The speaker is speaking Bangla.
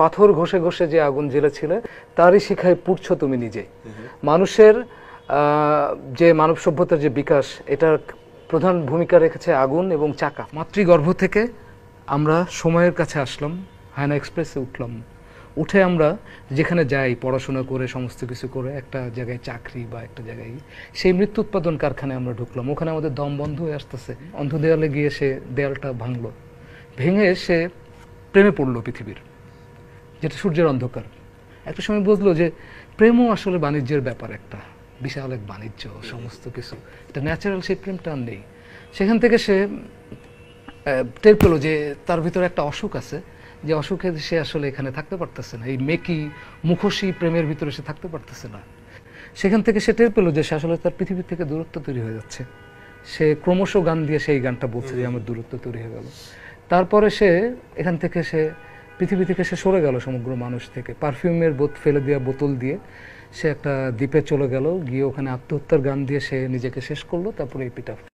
পাথর ঘষে ঘষে যে আগুন জ্বেলেছিলে তারই শিখায় পুড়ছ তুমি নিজে মানুষের যে মানব সভ্যতার যে বিকাশ এটার প্রধান ভূমিকা রেখেছে আগুন এবং চাকা মাতৃগর্ভ থেকে আমরা সময়ের কাছে আসলাম হায়না এক্সপ্রেসে উঠলাম উঠে আমরা যেখানে যাই পড়াশোনা করে সমস্ত কিছু করে একটা জায়গায় চাকরি বা একটা জায়গায় সেই মৃত্যু উৎপাদন কারখানায় আমরা ঢুকলাম ওখানে আমাদের দম বন্ধ হয়ে আসতেছে অন্ধ দেয়ালে গিয়ে সে দেয়ালটা ভাঙলো ভেঙে সে প্রেমে পড়লো পৃথিবীর যেটা সূর্যের অন্ধকার একটা সময় বুঝলো যে প্রেমও আসলে বাণিজ্যের ব্যাপার একটা বিশাল এক বাণিজ্য সমস্ত কিছু এটা ন্যাচারাল সেই প্রেমটা নেই সেখান থেকে সে টের পেলো যে তার ভিতরে একটা অসুখ আছে যে অসুখে সে আসলে এখানে থাকতে পারতেছে না এই মেকি মুখোশী প্রেমের ভিতরে সে থাকতে পারতেছে না সেখান থেকে সে টের পেলো যে সে আসলে তার পৃথিবীর থেকে দূরত্ব তৈরি হয়ে যাচ্ছে সে ক্রমশ গান দিয়ে সেই গানটা বলছে যে আমার দূরত্ব তৈরি হয়ে গেল তারপরে সে এখান থেকে সে পৃথিবী থেকে সে সরে গেল সমগ্র মানুষ থেকে পারফিউমের বোত ফেলে দেওয়া বোতল দিয়ে সে একটা দ্বীপে চলে গেল গিয়ে ওখানে আত্মহত্যার গান দিয়ে সে নিজেকে শেষ করলো তারপরে এপিটাফ